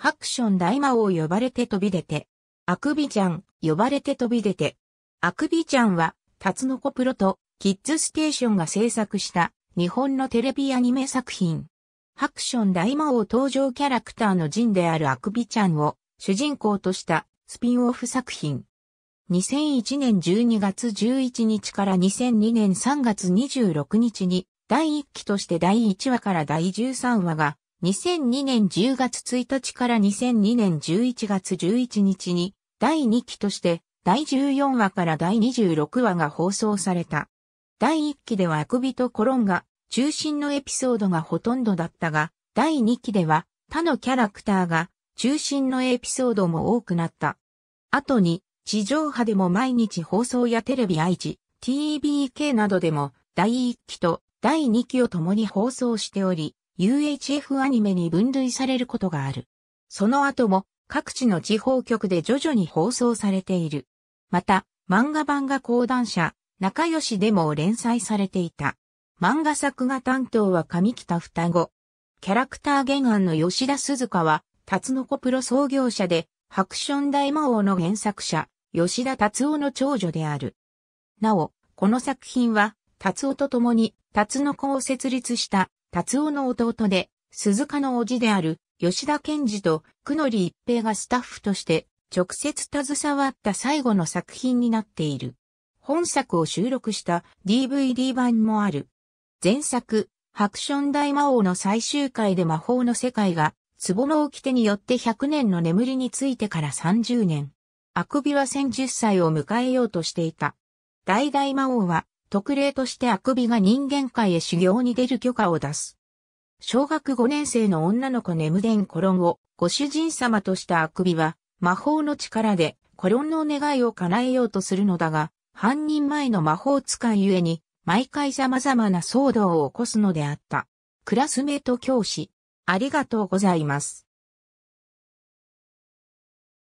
ハクション大魔王呼ばれて飛び出て、アクビちゃん呼ばれて飛び出て、アクビちゃんは、タツノコプロとキッズステーションが制作した日本のテレビアニメ作品。ハクション大魔王登場キャラクターのジンであるアクビちゃんを主人公としたスピンオフ作品。2001年12月11日から2002年3月26日に第1期として第1話から第13話が2002年10月1日から2002年11月11日に第2期として第14話から第26話が放送された。第1期ではアくビとコロンが中心のエピソードがほとんどだったが、第2期では他のキャラクターが中心のエピソードも多くなった。後に地上波でも毎日放送やテレビ愛知、TBK などでも第1期と第2期を共に放送しており、UHF アニメに分類されることがある。その後も各地の地方局で徐々に放送されている。また、漫画版が講談社、仲良しでも連載されていた。漫画作画担当は上北双子。キャラクター原案の吉田鈴香は、辰野子プロ創業者で、ハクション大魔王の原作者、吉田達夫の長女である。なお、この作品は、達夫と共に、辰の子を設立した達夫の弟で、鈴鹿の叔父である吉田健二と久里一平がスタッフとして直接携わった最後の作品になっている。本作を収録した DVD 版もある。前作、ハクション大魔王の最終回で魔法の世界が、壺の掟によって100年の眠りについてから30年。あくびは1010歳を迎えようとしていた。大大魔王は、特例としてあくびが人間界へ修行に出る許可を出す。小学5年生の女の子眠伝コロンをご主人様としたあくびは魔法の力でコロンの願いを叶えようとするのだが、犯人前の魔法使いゆえに毎回様々な騒動を起こすのであった。クラスメート教師、ありがとうございます。